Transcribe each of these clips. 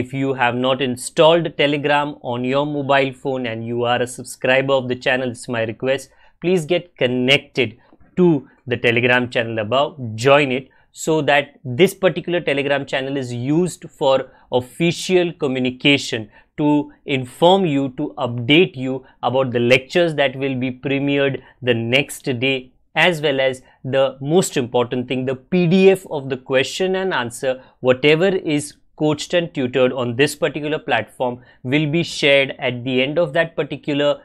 if you have not installed Telegram on your mobile phone and you are a subscriber of the channel, it's my request, please get connected to the Telegram channel above, join it so that this particular Telegram channel is used for official communication to inform you, to update you about the lectures that will be premiered the next day as well as the most important thing the PDF of the question and answer whatever is coached and tutored on this particular platform will be shared at the end of that particular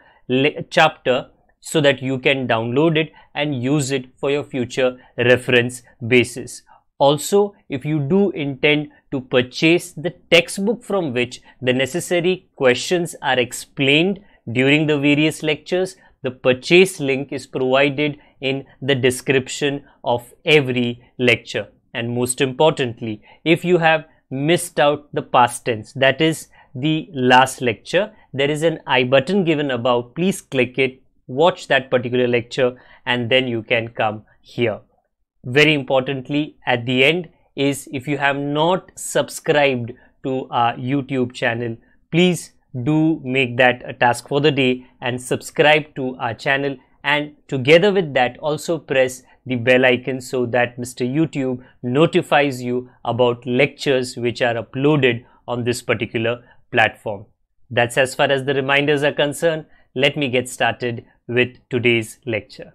chapter so that you can download it and use it for your future reference basis. Also, if you do intend to purchase the textbook from which the necessary questions are explained during the various lectures, the purchase link is provided in the description of every lecture. And most importantly, if you have missed out the past tense that is the last lecture there is an i button given above please click it watch that particular lecture and then you can come here very importantly at the end is if you have not subscribed to our youtube channel please do make that a task for the day and subscribe to our channel and together with that also press the bell icon so that Mr. YouTube notifies you about lectures which are uploaded on this particular platform. That's as far as the reminders are concerned. Let me get started with today's lecture.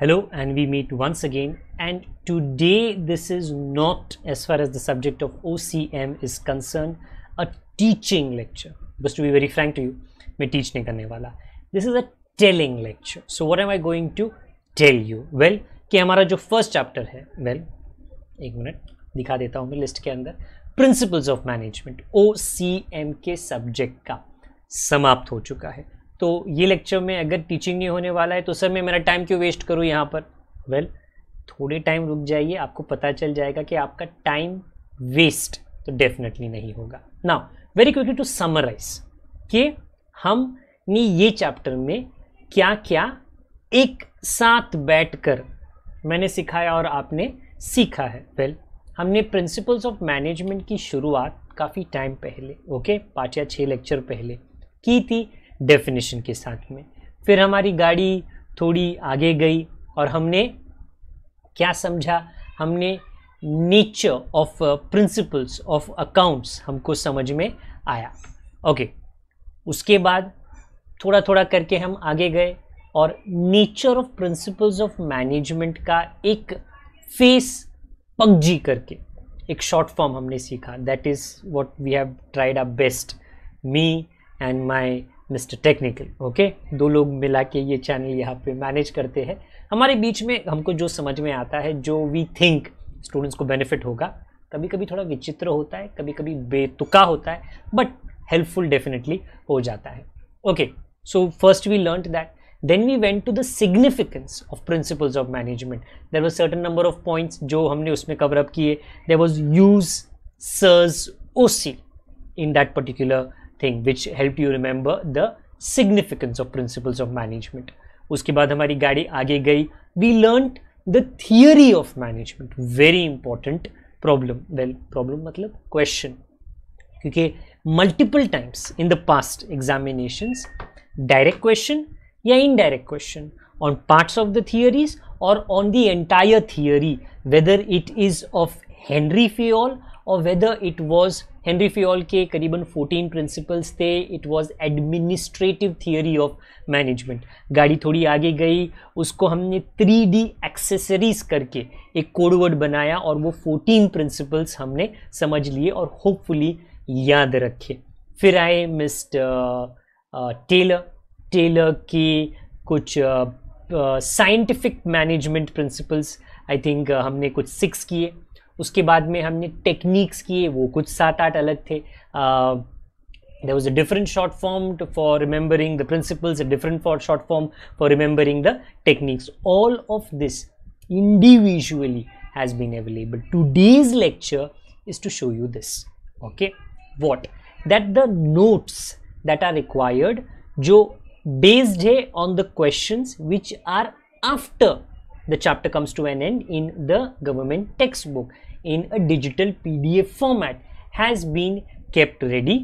Hello and we meet once again and today this is not as far as the subject of OCM is concerned a teaching lecture. Just to be very frank to you, मैं teach नहीं करने वाला. This is a telling lecture so what am I going to tell you well कि हमारा जो first chapter है well well, एक minute दिखा देता हूँ मैं लिस्ट के अंदर principles of management O C M के सब्जेक्ट का समाप्त हो चुका है तो ये लेक्चर में अगर टीचिंग नहीं होने वाला है तो सर मैं मेरा टाइम क्यों वेस्ट करूँ यहाँ पर वेल well, थोड़े टाइम रुक जाइए आपको पता चल जाएगा कि आपका टाइम वेस्ट तो डेफिनेटली नहीं होगा now very quickly to summarise कि हमने ये चैप्टर में क्या क्या एक साथ बैठकर मैंने सिखाया और आपने सीखा है वेल हमने प्रिंसिपल्स ऑफ मैनेजमेंट की शुरुआत काफ़ी टाइम पहले ओके पाँच या छः लेक्चर पहले की थी डेफिनेशन के साथ में फिर हमारी गाड़ी थोड़ी आगे गई और हमने क्या समझा हमने nature of principles of accounts हमको समझ में आया ओके okay. उसके बाद थोड़ा थोड़ा करके हम आगे गए और nature of principles of management का एक फेस पगजी करके एक शॉर्ट फॉर्म हमने सीखा that is what we have tried our best me and my mister technical okay दो लोग मिला के ये चैनल यहाँ पे मैनेज करते हैं हमारे बीच में हमको जो समझ में आता है जो वी थिंक स्टूडेंट्स को बेनिफिट होगा कभी कभी थोड़ा विचित्र होता है कभी कभी बेतुका होता है बट हेल्पफुल डेफिनेटली हो जाता है okay okay, So first we learnt that. Then we went to the significance of principles of management. There were certain number of points जो हमने उसमें cover up किए. There was use, sur, OC in that particular thing which helped you remember the significance of principles of management. उसके बाद हमारी गाड़ी आगे गई. We learnt the theory of management. Very important problem. Well, problem मतलब question. क्योंकि multiple times in the past examinations direct question या indirect question on parts of the theories or on the entire theory whether it is of Henry Fayol or whether it was Henry Fayol के करीबन 14 principles थे it was administrative theory of management गाड़ी थोड़ी आगे गई उसको हमने 3D accessories करके एक कोडवर्ड बनाया और वो 14 principles हमने समझ लिए और होपफुली याद रखे फिर आए मिस्टर टेलर टेलर की कुछ scientific management principles I think हमने कुछ सिक्स किए उसके बाद में हमने टेक्निक्स किए वो कुछ सात आठ अलग थे there was a different short form for remembering the principles a different for short form for remembering the techniques all of this individually has been available today's lecture is to show you this okay what that the notes that are required जो based है on the question which are after the chapter comes to an end in the government textbook in a digital P D F format has been kept ready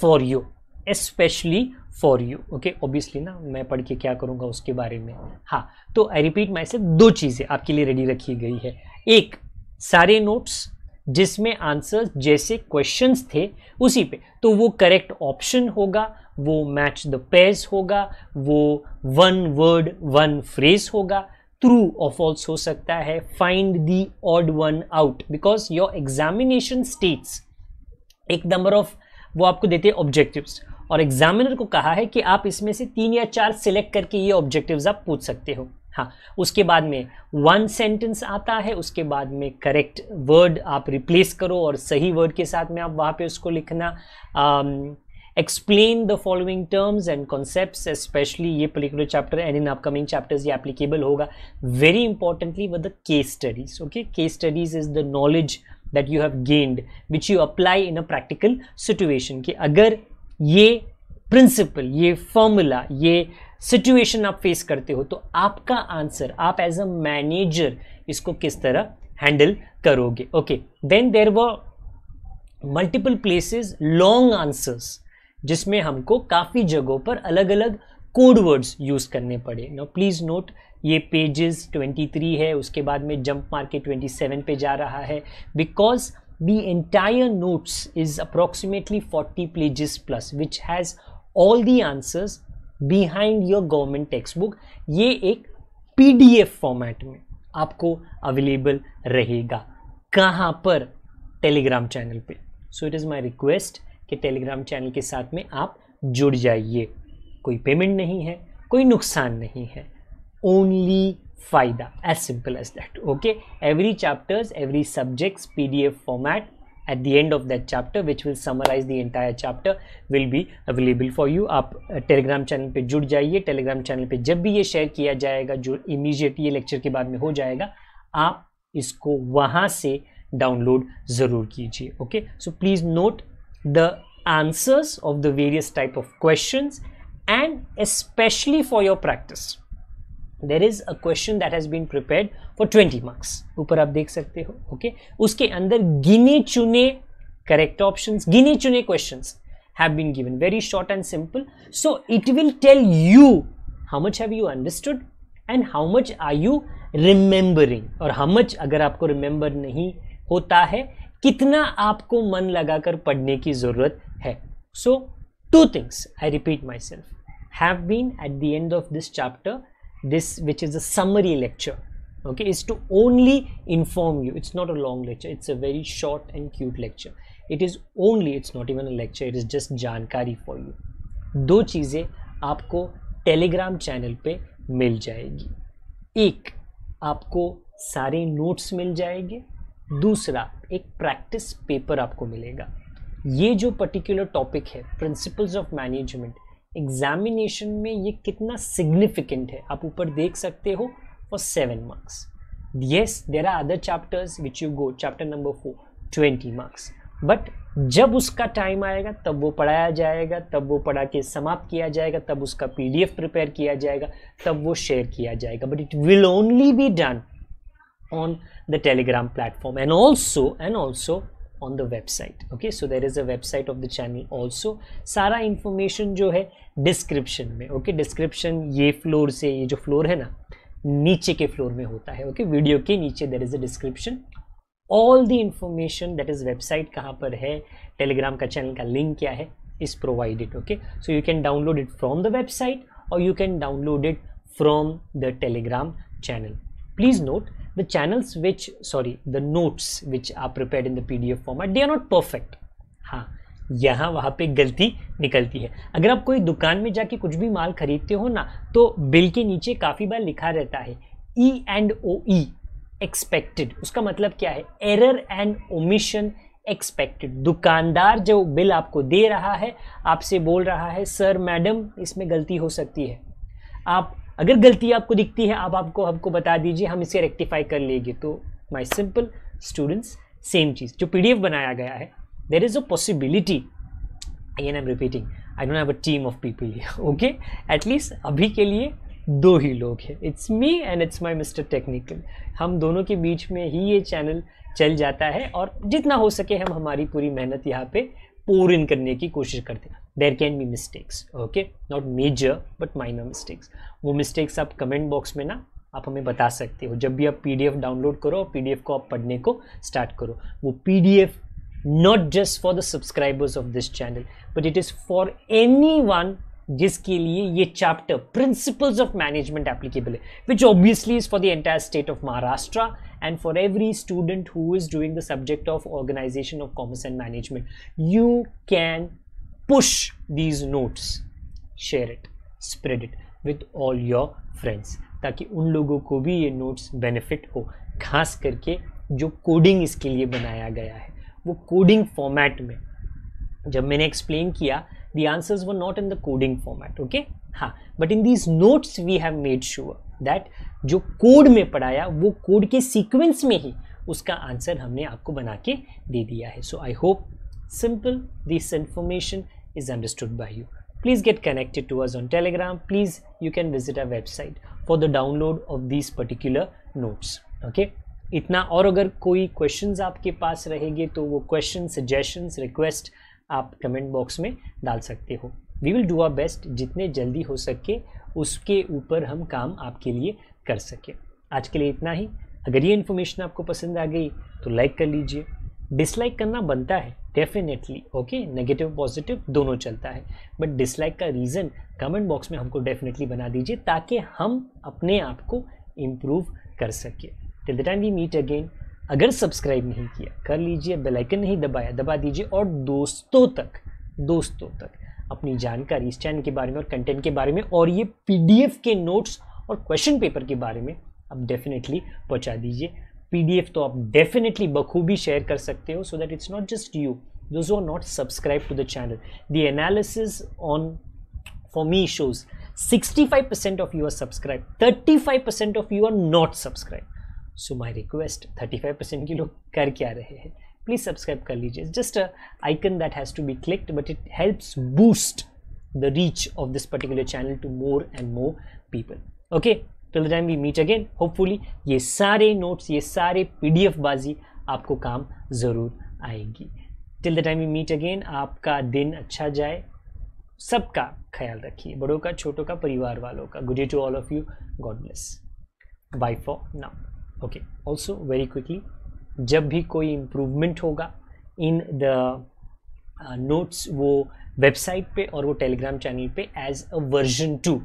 for you especially for you okay obviously ना मैं पढ़ के क्या करूँगा उसके बारे में हाँ तो आई रिपीट माई से दो चीज़ें आपके लिए रेडी रखी गई है एक सारे नोट्स जिसमें आंसर जैसे क्वेश्चंस थे उसी पे तो वो करेक्ट ऑप्शन होगा वो मैच द पेज होगा वो वन वर्ड वन फ्रेज होगा ट्रू और फॉल्स हो सकता है find the odd one out because your examination states एक नंबर ऑफ वो आपको देते हैं ऑब्जेक्टिव्स और एग्जामिनर को कहा है कि आप इसमें से तीन या चार सिलेक्ट करके ये ऑब्जेक्टिव्स आप पूछ सकते हो हाँ उसके बाद में वन सेंटेंस आता है उसके बाद में करेक्ट वर्ड आप रिप्लेस करो और सही वर्ड के साथ में आप वहाँ पे उसको लिखना explain the following terms and concepts specially ये particular chapter and in upcoming chapters ये एप्लीकेबल होगा very importantly with the case studies okay case studies is the knowledge that you have gained which you apply in a practical situation कि अगर ये principal ये formula ये situation आप face करते हो तो आपका आंसर आप एज अ मैनेजर इसको किस तरह हैंडल करोगे ओके देन देर व मल्टीपल प्लेसेस लॉन्ग आंसर्स जिसमें हमको काफ़ी जगहों पर अलग अलग कोड वर्ड्स यूज़ करने पड़े नो प्लीज़ नोट ये पेजेस 23 है उसके बाद में जंप मार के 27 पे जा रहा है because the entire notes is approximately 40 pages plus which has all the answers behind your government textbook ये एक पीडीएफ फॉर्मेट में आपको अवेलेबल रहेगा कहाँ पर टेलीग्राम चैनल पे so it is my request कि टेलीग्राम चैनल के साथ में आप जुड़ जाइए कोई पेमेंट नहीं है कोई नुकसान नहीं है ओनली फ़ायदा as simple as that okay every chapters every subjects PDF format at the end of that chapter which will summarize the entire chapter will be available for you aap telegram channel pe jud jaiye telegram channel pe jab bhi ye share kiya jayega jo immediately ye lecture ke baad mein ho jayega aap isko wahan se download zarur kijiye okay so please note the answers of the various type of questions and especially for your practice there is a question that has been prepare for twenty marks ऊपर आप देख सकते हो okay okay? उसके अंदर गिने चुने correct option गिने चुने question have been given very short and simple so it will tell you how much have you understood and how much are you remembering और हाउ मच अगर आपको रिमेंबर नहीं होता है कितना आपको मन लगाकर पढ़ने की ज़रूरत है so two things I repeat myself have been at the end of this chapter this which is a summary lecture okay is to only inform you it's not a long lecture it's a very short and cute lecture it is only it's not even a lecture it is just jankari for you do cheeze aapko telegram channel pe mil jayegi ek aapko sare notes mil jayenge dusra ek practice paper aapko milega ये जो particular topic है principles of management examination में ये कितना significant है आप ऊपर देख सकते हो for seven marks yes there are other chapters which you go chapter number four twenty marks but जब उसका टाइम आएगा तब वो पढ़ाया जाएगा तब वो पढ़ा के समाप्त किया जाएगा तब उसका पीडीएफ प्रिपेयर किया जाएगा तब वो शेयर किया जाएगा but it will only be done on the Telegram platform and also and also on the website okay so there is a website of the channel also सारा information जो है description में okay description ये floor से ये जो floor है ना नीचे के floor में होता है okay video के नीचे there is a description all the information that is website कहाँ पर है telegram का channel का link क्या है is provided okay so you can download it from the website or you can download it from the telegram channel please note the channels which sorry the notes which are prepared in the pdf format they are not perfect ha हाँ, यहाँ वहाँ पे गलती निकलती है अगर आप कोई दुकान में जाके कुछ भी माल खरीदते हो ना तो बिल के नीचे काफ़ी बार लिखा रहता है E and O E expected उसका मतलब क्या है एरर एंड ओमिशन एक्सपेक्टेड दुकानदार जो बिल आपको दे रहा है आपसे बोल रहा है सर मैडम इसमें गलती हो सकती है आप अगर गलती आपको दिखती है आप आपको हमको बता दीजिए हम इसे रेक्टिफाई कर लेंगे तो माई सिंपल स्टूडेंट्स सेम चीज़ जो पी बनाया गया है there is a possibility I and am repeating I don't have a team of people okay at least अभी के लिए दो ही लोग हैं it's me and it's my mister technical हम दोनों के बीच में ही ये चैनल चल जाता है और जितना हो सके हम हमारी पूरी मेहनत यहाँ पे पोर इन करने की कोशिश करते हैं there can be mistakes okay not major but minor mistakes वो मिस्टेक्स आप कमेंट बॉक्स में ना आप हमें बता सकते हो जब भी आप पी डाउनलोड करो और पी को आप पढ़ने को स्टार्ट करो वो पी just for the subscribers of this channel but it is for anyone जिसके लिए ये chapter principles of management applicable है which obviously is for the entire state of Maharashtra and for every student who is doing the subject of organisation of commerce and management you can push these notes share it spread it with all your friends ताकि उन लोगों को भी ये notes benefit हो खास करके जो कोडिंग इसके लिए बनाया गया है वो कोडिंग format में जब मैंने एक्सप्लेन किया the answers were not in the coding format okay हाँ but in these notes we have made sure that जो कोड में पढ़ाया वो कोड के सीक्वेंस में ही उसका आंसर हमने आपको बना के दे दिया है so I hope simple this information is understood by you please get connected to us on telegram please you can visit our website for the download of these particular notes okay इतना और अगर कोई questions आपके पास रहेंगे तो वो question suggestions request आप comment box में डाल सकते हो we will do our best जितने जल्दी हो सके उसके ऊपर हम काम आपके लिए कर सके आज के लिए इतना ही अगर ये इन्फॉर्मेशन आपको पसंद आ गई तो लाइक कर लीजिए डिसलाइक करना बनता है डेफिनेटली ओके नेगेटिव पॉजिटिव दोनों चलता है बट डिसलाइक का रीज़न कमेंट बॉक्स में हमको डेफिनेटली बना दीजिए ताकि हम अपने आप को इम्प्रूव कर सके till the time we meet again अगर सब्सक्राइब नहीं किया कर लीजिए बेल आइकन नहीं दबाया दबा दीजिए और दोस्तों तक दोस्तों तक अपनी जानकारी इस चैनल के बारे में और कंटेंट के बारे में और ये पीडीएफ के नोट्स और क्वेश्चन पेपर के बारे में आप डेफिनेटली पहुंचा दीजिए पीडीएफ तो आप डेफिनेटली बखूबी शेयर कर सकते हो so that it's not just you those are not subscribe to the channel the analysis on for me shows 65% of you are subscribed 35% of you are not subscribed so my request 35% के लोग कर क्या रहे हैं please subscribe कर लीजिए just a icon that has to be clicked but it helps boost the reach of this particular channel to more and more people okay till the time we meet again hopefully ये सारे notes ये सारे P बाजी आपको काम ज़रूर आएगी till the time we meet again आपका दिन अच्छा जाए सबका ख्याल रखिए बड़ों का छोटों का परिवार वालों का good day to all of you God bless bye for now okay also very quickly जब भी कोई इम्प्रूवमेंट होगा इन द नोट्स वो वेबसाइट पे और वो टेलीग्राम चैनल पे as a version two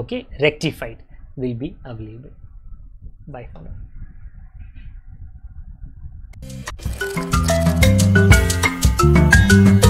okay rectified will be available. Bye for now.